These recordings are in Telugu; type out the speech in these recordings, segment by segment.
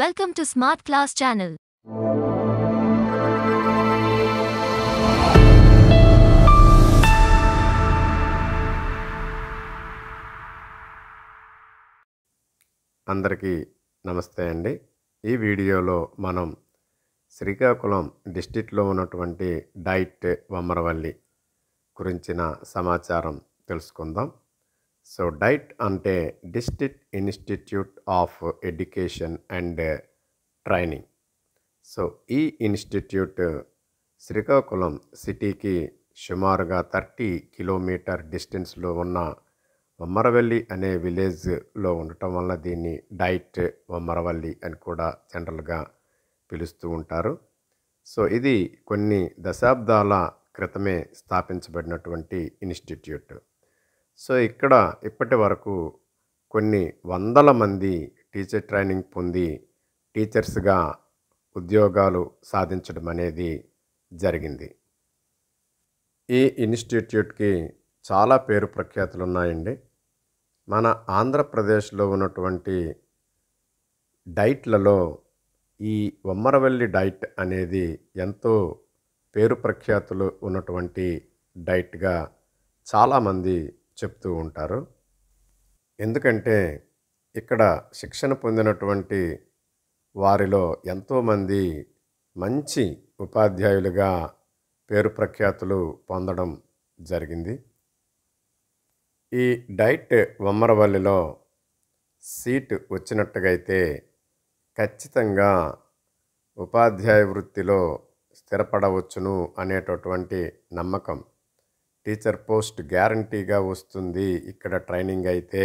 Welcome to smart class channel అందరికీ నమస్తే అండి ఈ వీడియోలో మనం శ్రీకాకుళం డిస్టిక్లో ఉన్నటువంటి డైట్ వమ్మరవల్లి గురించిన సమాచారం తెలుసుకుందాం సో డైట్ అంటే district institute of education and training so ఈ ఇన్స్టిట్యూట్ శ్రీకాకుళం సిటీకి సుమారుగా థర్టీ కిలోమీటర్ డిస్టెన్స్లో ఉన్న వమ్మరవల్లి అనే విలేజ్లో ఉండటం వల్ల దీన్ని డైట్ వమ్మరవల్లి అని కూడా జనరల్గా పిలుస్తూ ఉంటారు సో ఇది కొన్ని దశాబ్దాల క్రితమే స్థాపించబడినటువంటి ఇన్స్టిట్యూట్ సో ఇక్కడ ఇప్పటి వరకు కొన్ని వందల మంది టీచర్ ట్రైనింగ్ పొంది టీచర్స్గా ఉద్యోగాలు సాధించడం అనేది జరిగింది ఈ ఇన్స్టిట్యూట్కి చాలా పేరు ప్రఖ్యాతులు ఉన్నాయండి మన ఆంధ్రప్రదేశ్లో ఉన్నటువంటి డైట్లలో ఈ వమ్మరవల్లి డైట్ అనేది ఎంతో పేరు ప్రఖ్యాతులు ఉన్నటువంటి డైట్గా చాలామంది చెప్తూ ఉంటారు ఎందుకంటే ఇక్కడ శిక్షణ పొందినటువంటి వారిలో ఎంతోమంది మంచి ఉపాధ్యాయులుగా పేరు ప్రఖ్యాతులు పొందడం జరిగింది ఈ డైట్ వమ్మరవల్లిలో సీట్ వచ్చినట్టుగైతే ఖచ్చితంగా ఉపాధ్యాయ వృత్తిలో స్థిరపడవచ్చును అనేటటువంటి నమ్మకం టీచర్ పోస్ట్ గ్యారంటీగా వస్తుంది ఇక్కడ ట్రైనింగ్ అయితే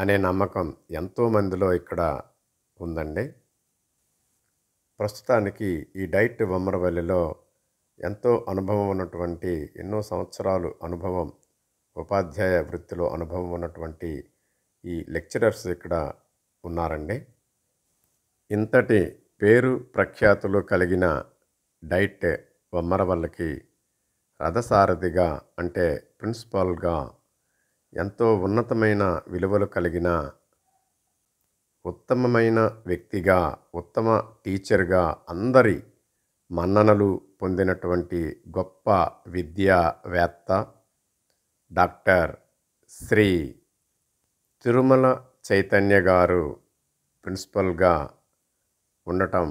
అనే నమ్మకం ఎంతోమందిలో ఇక్కడ ఉందండి ప్రస్తుతానికి ఈ డైట్ బొమ్మరవల్లిలో ఎంతో అనుభవం ఉన్నటువంటి ఎన్నో సంవత్సరాలు అనుభవం ఉపాధ్యాయ వృత్తిలో అనుభవం ఉన్నటువంటి ఈ లెక్చరర్స్ ఇక్కడ ఉన్నారండి ఇంతటి పేరు ప్రఖ్యాతులు కలిగిన డైట్ వమ్మరవల్లకి రథసారథిగా అంటే ప్రిన్సిపాల్గా ఎంతో ఉన్నతమైన విలువలు కలిగిన ఉత్తమమైన వ్యక్తిగా ఉత్తమ టీచర్గా అందరి మన్ననలు పొందినటువంటి గొప్ప విద్యావేత్త డాక్టర్ శ్రీ తిరుమల చైతన్య గారు ప్రిన్సిపల్గా ఉండటం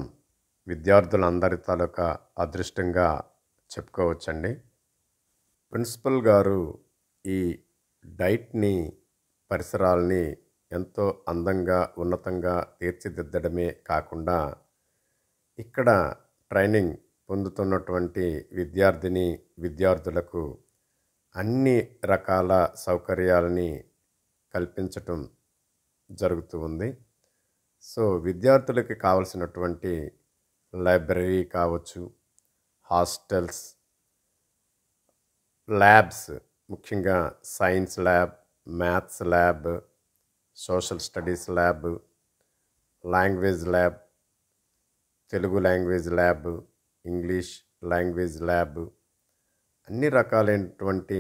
విద్యార్థులందరి తాలూకా అదృష్టంగా చెప్పుకోవచ్చండి ప్రిన్సిపల్ గారు ఈ డైట్ని పరిసరాల్ని ఎంతో అందంగా ఉన్నతంగా తీర్చిదిద్దడమే కాకుండా ఇక్కడ ట్రైనింగ్ పొందుతున్నటువంటి విద్యార్థిని విద్యార్థులకు అన్ని రకాల సౌకర్యాలని కల్పించటం జరుగుతూ ఉంది సో విద్యార్థులకి కావలసినటువంటి లైబ్రరీ కావచ్చు హాస్టల్స్ ల్యాబ్స్ ముఖ్యంగా science lab maths lab social studies lab language lab Telugu language lab English language lab అన్ని రకాలైనటువంటి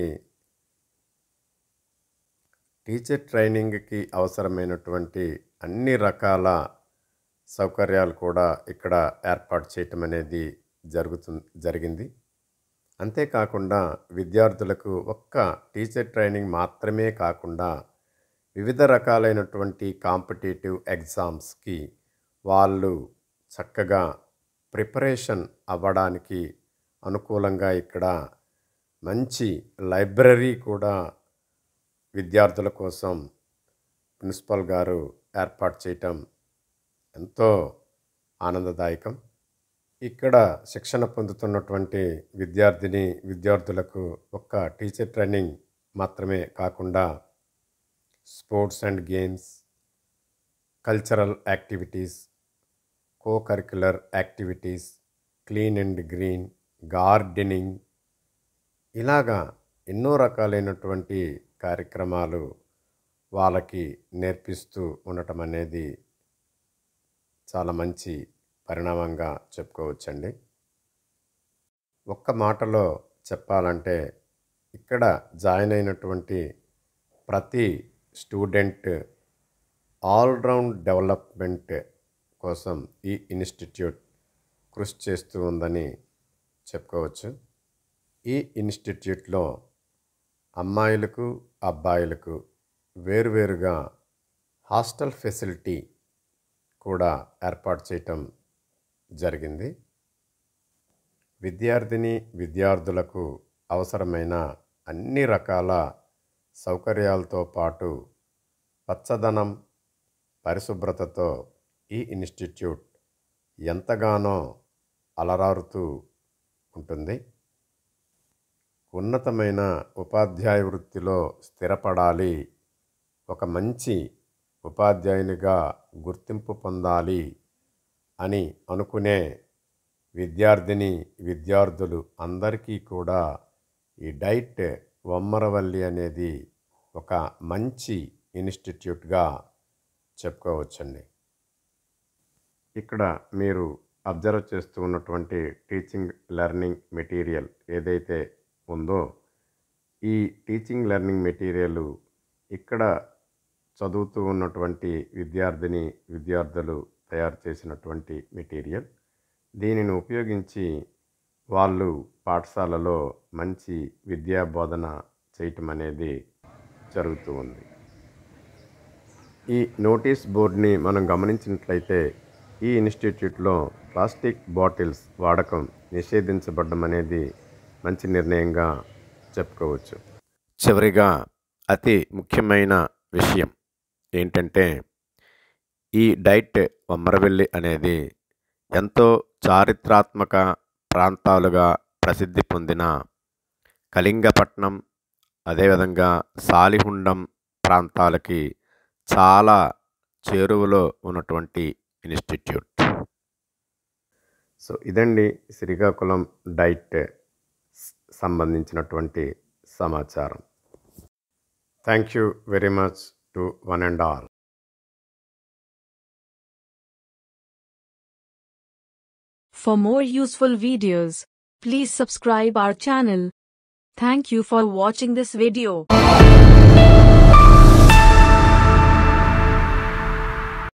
టీచర్ ట్రైనింగ్కి అవసరమైనటువంటి అన్ని రకాల సౌకర్యాలు కూడా ఇక్కడ ఏర్పాటు చేయటం అనేది జరుగుతు జరిగింది అంతేకాకుండా విద్యార్థులకు ఒక్క టీచర్ ట్రైనింగ్ మాత్రమే కాకుండా వివిధ రకాలైనటువంటి కాంపిటేటివ్ ఎగ్జామ్స్కి వాళ్ళు చక్కగా ప్రిపరేషన్ అవ్వడానికి అనుకూలంగా ఇక్కడ మంచి లైబ్రరీ కూడా విద్యార్థుల కోసం ప్రిన్సిపల్ గారు ఏర్పాటు చేయటం ఎంతో ఆనందదాయకం ఇక్కడ శిక్షణ పొందుతున్నటువంటి విద్యార్థిని విద్యార్థులకు ఒక్క టీచర్ ట్రైనింగ్ మాత్రమే కాకుండా sports and games cultural activities co curricular activities clean and green gardening ఇలాగా ఎన్నో రకాలైనటువంటి కార్యక్రమాలు వాళ్ళకి నేర్పిస్తూ ఉండటం అనేది చాలా మంచి పరిణామంగా చెప్పుకోవచ్చండి ఒక్క మాటలో చెప్పాలంటే ఇక్కడ జాయిన్ అయినటువంటి ప్రతి స్టూడెంట్ ఆల్రౌండ్ డెవలప్మెంట్ కోసం ఈ ఇన్స్టిట్యూట్ కృషి చేస్తూ ఉందని చెప్పుకోవచ్చు ఈ ఇన్స్టిట్యూట్లో అమ్మాయిలకు అబ్బాయిలకు వేరువేరుగా హాస్టల్ ఫెసిలిటీ కూడా ఏర్పాటు చేయటం జరిగింది విద్యార్థిని విద్యార్థులకు అవసరమైన అన్ని రకాల సౌకర్యాలతో పాటు పచ్చదనం పరిశుభ్రతతో ఈ ఇన్స్టిట్యూట్ ఎంతగానో అలరారుతూ ఉంటుంది ఉన్నతమైన ఉపాధ్యాయ వృత్తిలో స్థిరపడాలి ఒక మంచి ఉపాధ్యాయునిగా గుర్తింపు పొందాలి అని అనుకునే విద్యార్థిని విద్యార్థులు అందరికీ కూడా ఈ డైట్ వమ్మరవల్లి అనేది ఒక మంచి ఇన్స్టిట్యూట్గా చెప్పుకోవచ్చండి ఇక్కడ మీరు అబ్జర్వ్ చేస్తూ ఉన్నటువంటి టీచింగ్ లెర్నింగ్ మెటీరియల్ ఏదైతే ఉందో ఈ టీచింగ్ లెర్నింగ్ మెటీరియల్ ఇక్కడ చదువుతూ ఉన్నటువంటి విద్యార్థిని విద్యార్థులు తయారు చేసినటువంటి మెటీరియల్ దీనిని ఉపయోగించి వాళ్ళు పాఠశాలలో మంచి విద్యా బోధన చేయటం అనేది జరుగుతూ ఉంది ఈ నోటీస్ బోర్డ్ని మనం గమనించినట్లయితే ఈ ఇన్స్టిట్యూట్లో ప్లాస్టిక్ బాటిల్స్ వాడకం నిషేధించబడడం అనేది మంచి నిర్ణయంగా చెప్పుకోవచ్చు చివరిగా అతి ముఖ్యమైన విషయం ఏంటంటే ఈ డైట్ వమ్మరవెల్లి అనేది ఎంతో చారిత్రాత్మక ప్రాంతాలుగా ప్రసిద్ధి పొందిన కళింగపట్నం అదేవిధంగా సాలిహుండం ప్రాంతాలకి చాలా చేరువలో ఉన్నటువంటి ఇన్స్టిట్యూట్ సో ఇదండి శ్రీకాకుళం డైట్ సంబంధించినటువంటి సమాచారం thank you very much to one and all For more useful videos, please subscribe our channel. Thank you for watching this video.